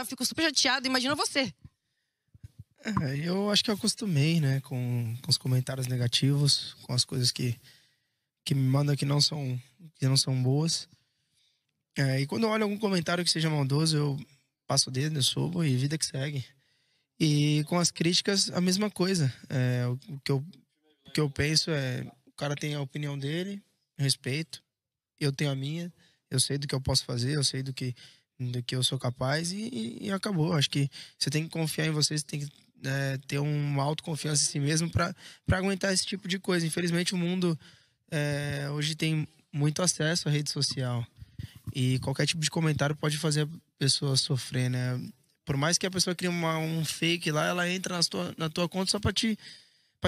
eu fico super chateado, imagina você. É, eu acho que eu acostumei, né, com, com os comentários negativos, com as coisas que, que me mandam que não são, que não são boas. É, e quando eu olho algum comentário que seja maldoso, eu passo o dedo, eu subo e vida que segue. E com as críticas, a mesma coisa. É, o, que eu, o que eu penso é: o cara tem a opinião dele, respeito, eu tenho a minha, eu sei do que eu posso fazer, eu sei do que do que eu sou capaz e, e acabou. Acho que você tem que confiar em você, você tem que é, ter uma autoconfiança em si mesmo para aguentar esse tipo de coisa. Infelizmente, o mundo é, hoje tem muito acesso à rede social e qualquer tipo de comentário pode fazer a pessoa sofrer, né? Por mais que a pessoa crie uma, um fake lá, ela entra na tua, na tua conta só para te,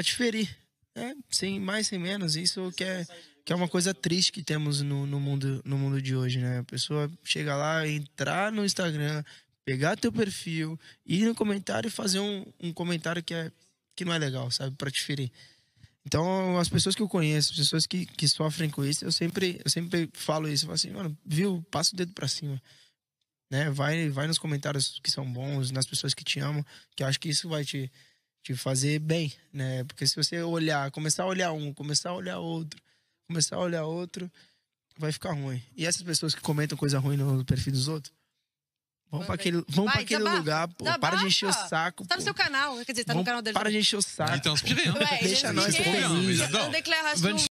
te ferir. É, sem mais, sem menos. Isso que é, que é uma coisa triste que temos no, no, mundo, no mundo de hoje, né? A pessoa chega lá, entrar no Instagram, pegar teu perfil, ir no comentário e fazer um, um comentário que, é, que não é legal, sabe? Pra te ferir. Então, as pessoas que eu conheço, pessoas que, que sofrem com isso, eu sempre, eu sempre falo isso. Eu falo assim, mano, viu? Passa o dedo pra cima. Né? Vai, vai nos comentários que são bons, nas pessoas que te amam, que eu acho que isso vai te te fazer bem, né? Porque se você olhar, começar a olhar um, começar a olhar outro, começar a olhar outro, vai ficar ruim. E essas pessoas que comentam coisa ruim no perfil dos outros, vão pra aquele, vão Vai, pra aquele lugar, pô. para de encher o saco. Tá no seu canal, quer dizer, tá no canal dele. Para de encher o saco. Então, se Deixa nós feliz. Não declaração.